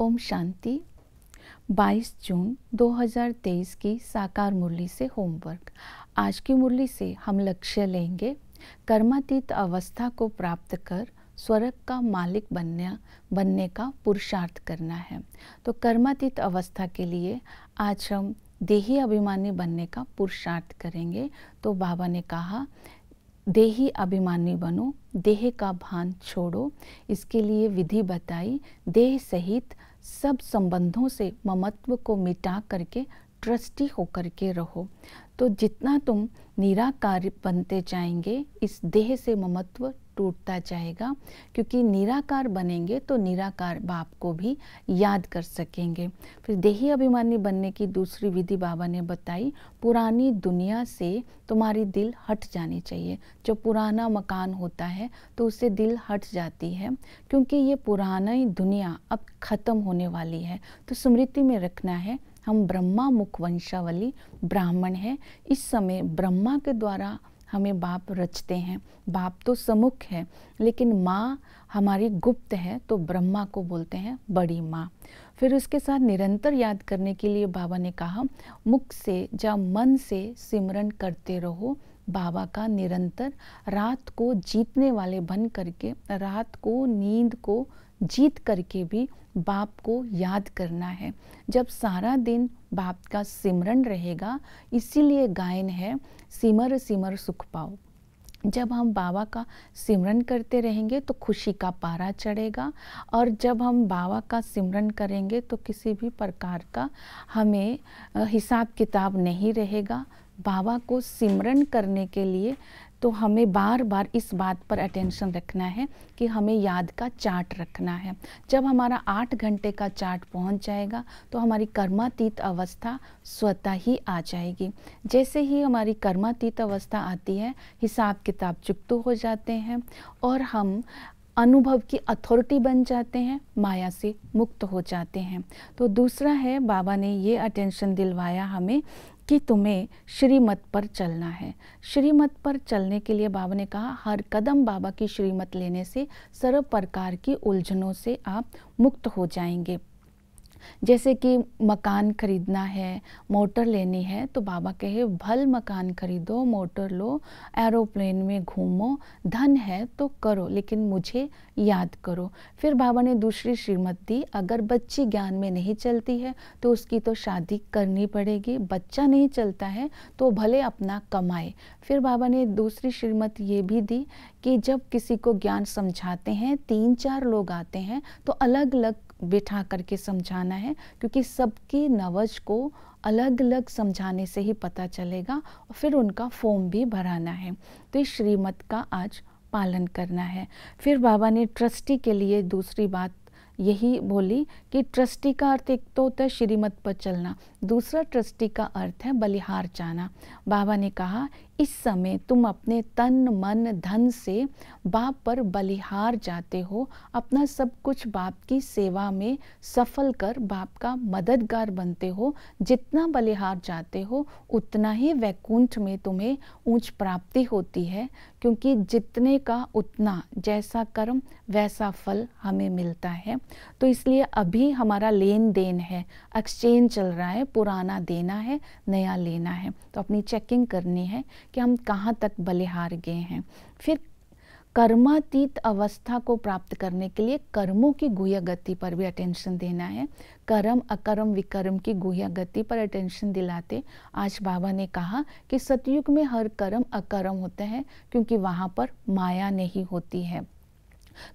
ओम शांति 22 जून 2023 की साकार मुरली से होमवर्क आज की मुरली से हम लक्ष्य लेंगे कर्मातीत अवस्था को प्राप्त कर स्वर्ग का मालिक बनने बनने का पुरुषार्थ करना है तो कर्मातीत अवस्था के लिए आज हम देही अभिमानी बनने का पुरुषार्थ करेंगे तो बाबा ने कहा देही अभिमानी बनो देह का भान छोड़ो इसके लिए विधि बताई देह सहित सब संबंधों से ममत्व को मिटा करके ट्रस्टी होकर के रहो तो जितना तुम निराकार बनते जाएंगे इस देह से ममत्व टूटता जाएगा क्योंकि निराकार बनेंगे तो निराकार बाप को भी याद कर सकेंगे फिर देही अभिमानी बनने की दूसरी विधि बाबा ने बताई पुरानी दुनिया से तुम्हारी दिल हट जानी चाहिए जो पुराना मकान होता है तो उससे दिल हट जाती है क्योंकि ये पुरानी दुनिया अब ख़त्म होने वाली है तो स्मृति में रखना है हम ब्रह्मा मुख वंशावली ब्राह्मण हैं इस समय ब्रह्मा के द्वारा हमें बाप रचते हैं बाप तो समुख है लेकिन माँ हमारी गुप्त है तो ब्रह्मा को बोलते हैं बड़ी माँ फिर उसके साथ निरंतर याद करने के लिए बाबा ने कहा मुख से या मन से सिमरन करते रहो बाबा का निरंतर रात को जीतने वाले बन करके रात को नींद को जीत करके भी बाप को याद करना है जब सारा दिन बाप का सिमरन रहेगा इसीलिए गायन है सिमर सिमर सुख पाओ जब हम बाबा का सिमरन करते रहेंगे तो खुशी का पारा चढ़ेगा और जब हम बाबा का सिमरन करेंगे तो किसी भी प्रकार का हमें हिसाब किताब नहीं रहेगा बाबा को सिमरन करने के लिए तो हमें बार बार इस बात पर अटेंशन रखना है कि हमें याद का चार्ट रखना है जब हमारा आठ घंटे का चार्ट पहुंच जाएगा तो हमारी कर्मातीत अवस्था स्वतः ही आ जाएगी जैसे ही हमारी कर्मातीत अवस्था आती है हिसाब किताब चुप्त हो जाते हैं और हम अनुभव की अथॉरिटी बन जाते हैं माया से मुक्त हो जाते हैं तो दूसरा है बाबा ने ये अटेंशन दिलवाया हमें कि तुम्हें श्रीमत पर चलना है श्रीमत पर चलने के लिए बाबा ने कहा हर कदम बाबा की श्रीमत लेने से सर्व प्रकार की उलझनों से आप मुक्त हो जाएंगे जैसे कि मकान खरीदना है मोटर लेनी है तो बाबा कहे भल मकान खरीदो मोटर लो एरोप्लेन में घूमो धन है तो करो लेकिन मुझे याद करो फिर बाबा ने दूसरी श्रीमत दी अगर बच्ची ज्ञान में नहीं चलती है तो उसकी तो शादी करनी पड़ेगी बच्चा नहीं चलता है तो भले अपना कमाए फिर बाबा ने दूसरी श्रीमत ये भी दी कि जब किसी को ज्ञान समझाते हैं तीन चार लोग आते हैं तो अलग अलग बिठा करके समझाना है क्योंकि सबकी नवज को अलग अलग समझाने से ही पता चलेगा और फिर उनका फॉर्म भी भराना है तो इस श्रीमत का आज पालन करना है फिर बाबा ने ट्रस्टी के लिए दूसरी बात यही बोली कि ट्रस्टी का अर्थ एक तो होता है श्रीमत पर चलना दूसरा ट्रस्टी का अर्थ है बलिहार जाना बाबा ने कहा इस समय तुम अपने तन मन धन से बाप पर बलिहार जाते हो अपना सब कुछ बाप की सेवा में सफल कर बाप का मददगार बनते हो जितना बलिहार जाते हो उतना ही वैकुंठ में तुम्हें ऊंच प्राप्ति होती है क्योंकि जितने का उतना जैसा कर्म वैसा फल हमें मिलता है तो इसलिए अभी हमारा लेन देन है एक्सचेंज चल रहा है पुराना देना है नया लेना है तो अपनी चेकिंग करनी है कि हम कहाँ तक बलिहार गए हैं फिर कर्मातीत अवस्था को प्राप्त करने के लिए कर्मों की गुह्य गति पर भी अटेंशन देना है कर्म अकर्म विकर्म की गुह्य गति पर अटेंशन दिलाते आज बाबा ने कहा कि सतयुग में हर कर्म अकर्म होते हैं क्योंकि वहाँ पर माया नहीं होती है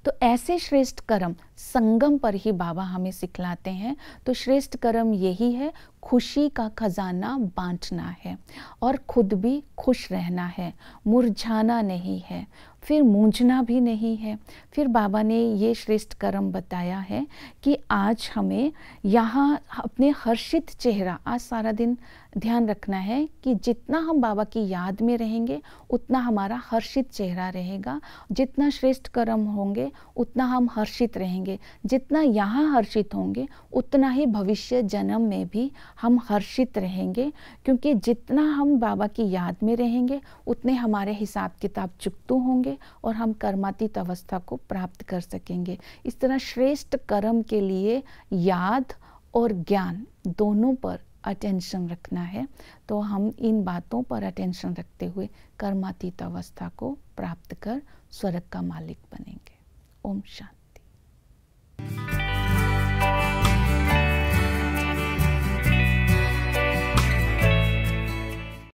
तो ऐसे श्रेष्ठ कर्म संगम पर ही बाबा हमें सिखलाते हैं तो श्रेष्ठ कर्म यही है खुशी का खजाना बांटना है और खुद भी खुश रहना है मुरझाना नहीं है फिर मूंझना भी नहीं है फिर बाबा ने ये श्रेष्ठ कर्म बताया है कि आज हमें यहाँ अपने हर्षित चेहरा आज सारा दिन ध्यान रखना है कि जितना हम बाबा की याद में रहेंगे उतना हमारा हर्षित चेहरा रहेगा जितना श्रेष्ठ कर्म होंगे उतना हम हर्षित रहेंगे जितना यहाँ हर्षित होंगे उतना ही भविष्य जन्म में भी हम हर्षित रहेंगे क्योंकि जितना हम बाबा की याद में रहेंगे उतने हमारे हिसाब किताब चुकतू होंगे और हम कर्मातीत अवस्था को प्राप्त कर सकेंगे इस तरह श्रेष्ठ कर्म के लिए याद और ज्ञान दोनों पर अटेंशन रखना है तो हम इन बातों पर अटेंशन रखते हुए कर्मातीत अवस्था को प्राप्त कर स्वर्ग का मालिक बनेंगे ओम शांति